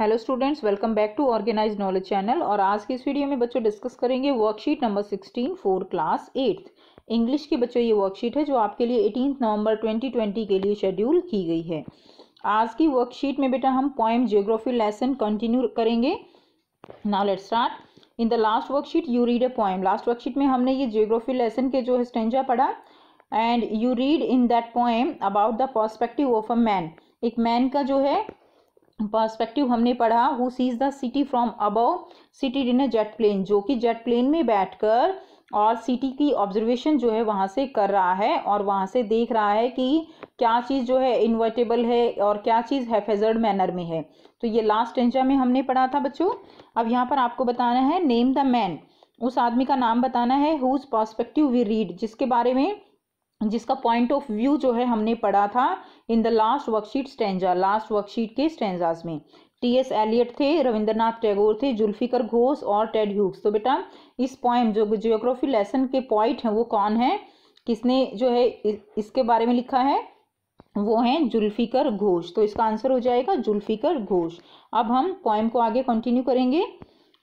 Hello students welcome back to organize knowledge channel और आज की इस वीडियो में बच्चों डिस्कस करेंगे worksheet number sixteen four class eighth English की बच्चों ये वर्कशीट है जो आपके लिए एटीन नवंबर 2020 के लिए शेड्यूल की गई है आज की वर्कशीट में बेटा हम पॉइंट जियोग्राफी लेसन कंटिन्यू करेंगे now let start in the last worksheet you read a poem last worksheet में हमने ये जियोग्राफी लेसन के जो है स्टेंजा पढ़ा and you read in that poem about the perspective of a man एक man का जो है पर्सपेक्टिव हमने पढ़ा who sees the city from above city in a jet plane जो कि जेट प्लेन में बैठकर और सिटी की ऑब्जर्वेशन जो है वहाँ से कर रहा है और वहाँ से देख रहा है कि क्या चीज़ जो है इन्वर्टेबल है और क्या चीज़ हैफेजर्ड मैनर में है तो ये लास्ट एंजा में हमने पढ़ा था बच्चों अब यहाँ पर आपको बताना है नेम द मैन उस आदमी का नाम बताना है हुज पर्सपेक्टिव वी रीड जिसके बारे में जिसका पॉइंट ऑफ व्यू जो है हमने पढ़ा था in the last worksheet stanza last worksheet के स्टेंजाज में टी एस एलियट थे रविंद्रनाथ टैगोर थे जुल्फिकर घोष और टेड ह्यूक्स तो बेटा इस पॉइम जो जियोग्राफी लेसन के पॉइंट हैं वो कौन है किसने जो है इसके बारे में लिखा है वो हैं जुल्फिकर घोष तो इसका आंसर हो जाएगा जुल्फिकर घोष अब हम पॉइम को आगे कंटिन्यू करेंगे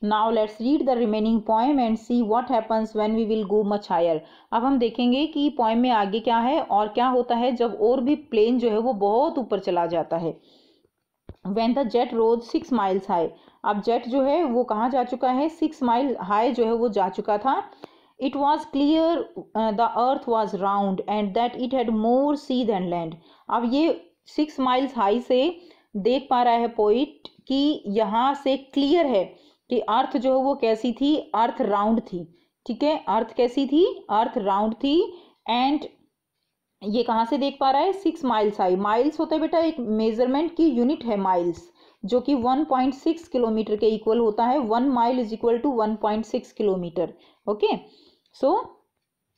now let's read the remaining poem and see what happens when we will go much higher अब हम देखेंगे कि पॉइम में आगे क्या है और क्या होता है जब और भी प्लेन जो है वो बहुत ऊपर चला जाता है when the jet rose six miles high अब जेट जो है वो कहाँ जा चुका है सिक्स माइल हाई जो है वो जा चुका था it was clear the earth was round and that it had more sea than land अब ये सिक्स माइल्स हाई से देख पा रहा है पोइट कि यहाँ से क्लियर है कि अर्थ जो है वो कैसी थी अर्थ राउंड थी ठीक है अर्थ कैसी थी अर्थ राउंड थी एंड ये कहाँ से देख पा रहा है सिक्स माइल्स आई माइल्स होता है बेटा एक मेजरमेंट की यूनिट है माइल्स जो कि 1.6 किलोमीटर के इक्वल होता है one mile is equal to 1.6 kilometre okay so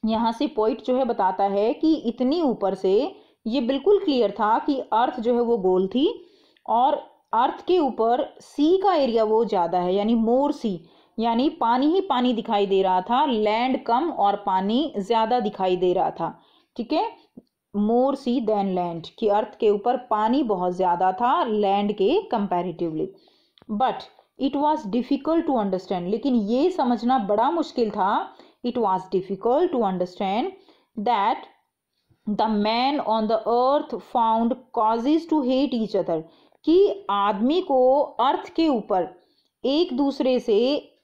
यहाँ से पॉइंट जो है बताता है कि इतनी ऊपर से ये बिल्कुल क्लियर था कि अर्थ जो है वो गोल थी और अर्थ के ऊपर सी का एरिया वो ज़्यादा है यानी मोर सी यानी पानी ही पानी दिखाई दे रहा था लैंड कम और पानी ज़्यादा दिखाई दे रहा था ठीक है मोर सी देन लैंड कि अर्थ के ऊपर पानी बहुत ज़्यादा था लैंड के comparatively but it was difficult to understand लेकिन ये समझना बड़ा मुश्किल था it was difficult to understand that the man on the earth found causes to hate each other कि आदमी को अर्थ के ऊपर एक दूसरे से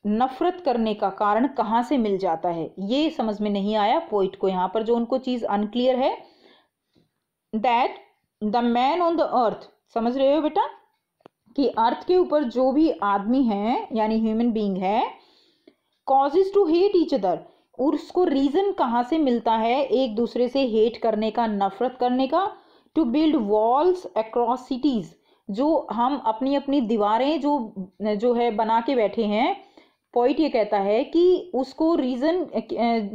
नफरत करने का कारण कहाँ से मिल जाता है ये समझ में नहीं आया पोइट को यहाँ पर जो उनको चीज अनक्लियर है that the man on the earth समझ रहे हो बेटा कि अर्थ के ऊपर जो भी आदमी है यानी ह्यूमन बीइंग है causes to hate each other और उसको रीजन कहाँ से मिलता है एक दूसरे से हेट करने का नफरत करने का to build walls across cities जो हम अपनी अपनी दीवारें जो जो है बना के बैठे हैं पॉइंट ये कहता है कि उसको रीज़न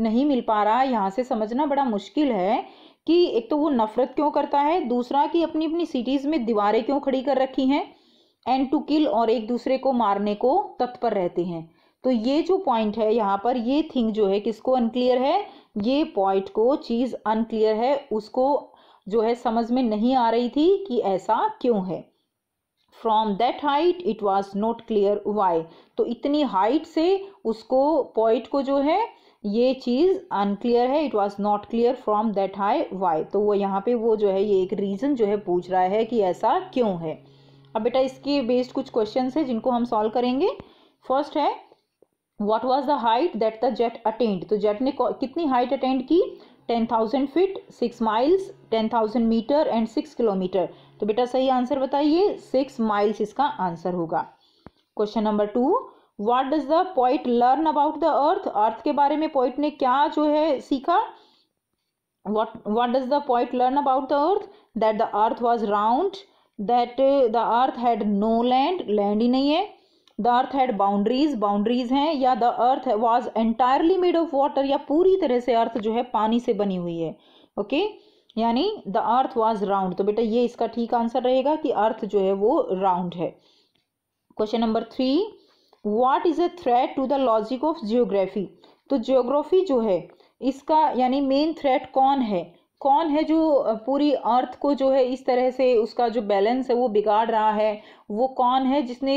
नहीं मिल पा रहा यहाँ से समझना बड़ा मुश्किल है कि एक तो वो नफ़रत क्यों करता है दूसरा कि अपनी अपनी सिटीज़ में दीवारें क्यों खड़ी कर रखी हैं एंड टू किल और एक दूसरे को मारने को तत्पर रहते हैं तो ये जो पॉइंट है यहाँ पर ये थिंग जो है किसको अनक्लियर है ये पॉइंट को चीज़ अनक्लियर है उसको जो है समझ में नहीं आ रही थी कि ऐसा क्यों है from that height it was not clear why तो इतनी हाइट से उसको पॉइंट को जो है ये चीज़ अनक्लियर है it was not clear from that high why तो वो यहाँ पे वो जो है ये एक रीज़न जो है पूछ रहा है कि ऐसा क्यों है अब बेटा इसके बेस्ड कुछ क्वेश्चन है जिनको हम सॉल्व करेंगे फर्स्ट है what was the height that the jet attend तो जेट ने कितनी हाइट अटेंड की ten thousand feet six miles ten thousand metre and six kilometre तो बेटा सही आंसर बताइए सिक्स माइल्स इसका आंसर होगा question number two what does the point learn about the earth earth के बारे में पॉइंट ने क्या जो है सीखा what what does the point learn about the earth that the earth was round that the earth had no land land ही नहीं है the earth had boundaries boundaries हैं या the earth was entirely made of water या पूरी तरह से अर्थ जो है पानी से बनी हुई है ओके okay? यानी द अर्थ वॉज राउंड तो बेटा ये इसका ठीक आंसर रहेगा कि अर्थ जो है वो राउंड है question number three what is a threat to the logic of geography तो जियोग्राफी जो है इसका यानी मेन थ्रेट कौन है कौन है जो पूरी अर्थ को जो है इस तरह से उसका जो बैलेंस है वो बिगाड़ रहा है वो कौन है जिसने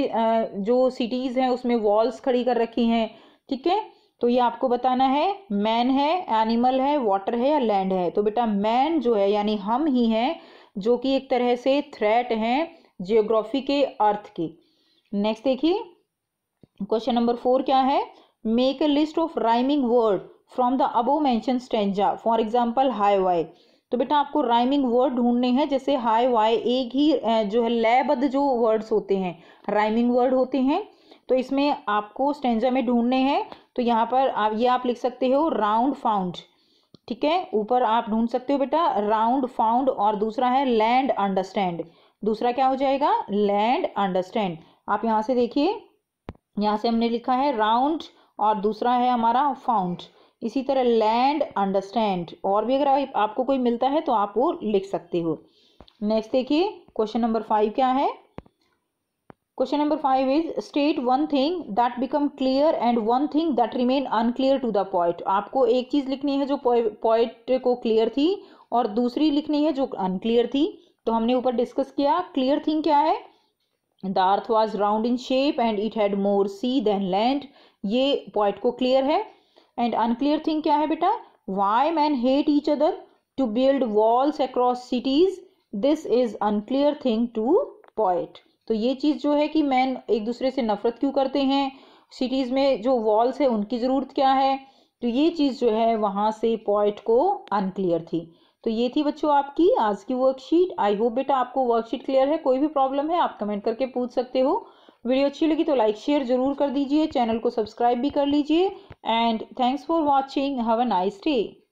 जो सिटीज़ हैं उसमें वॉल्स खड़ी कर रखी हैं ठीक है तो ये आपको बताना है मैन है एनिमल है वाटर है या लैंड है तो बेटा मैन जो है यानी हम ही हैं जो कि एक तरह से थ्रेट हैं जियोग्राफी के अर्थ के नेक्स्ट देखिए क्वेश्चन नंबर फोर क्या है make a list of rhyming word from the above mention stanza for example high why तो बेटा आपको राइमिंग वर्ड ढूंढने हैं जैसे हाई वाई एक ही जो है लयबद्ध जो वर्ड्स होते हैं राइमिंग वर्ड होते हैं तो इसमें आपको स्टेंजा में ढूंढने हैं तो यहाँ पर आप ये आप लिख सकते हो राउंड फाउंड ठीक है ऊपर आप ढूंढ सकते हो बेटा राउंड फाउंड और दूसरा है लैंड अंडरस्टैंड दूसरा क्या हो जाएगा लैंड अंडरस्टैंड आप यहाँ से देखिए यहाँ से हमने लिखा है राउंड और दूसरा है हमारा फाउंड इसी तरह लैंड अंडरस्टैंड और भी अगर आपको कोई मिलता है तो आप वो लिख सकते हो नेक्स्ट देखिए क्वेश्चन नंबर फाइव क्या है question number five is state one thing that become clear and one thing that remain unclear to the point आपको एक चीज़ लिखनी है जो पॉइंट को क्लियर थी और दूसरी लिखनी है जो अनक्लियर थी तो हमने ऊपर डिस्कस किया क्लियर थिंग क्या है the earth was round in shape and it had more sea than land ये पॉइंट को क्लियर है एंड अनक्लियर थिंग क्या है बेटा why man hate each other to build walls across cities this is unclear thing to point तो ये चीज़ जो है कि मैन एक दूसरे से नफ़रत क्यों करते हैं सिटीज़ में जो वॉल्स है उनकी ज़रूरत क्या है तो ये चीज़ जो है वहाँ से पॉइंट को अनक्लियर थी तो ये थी बच्चों आपकी आज की वर्कशीट आई होप बेटा आपको वर्कशीट क्लियर है कोई भी प्रॉब्लम है आप कमेंट करके पूछ सकते हो वीडियो अच्छी लगी तो लाइक शेयर जरूर कर दीजिए चैनल को सब्सक्राइब भी कर लीजिए and thanks for watching have a nice day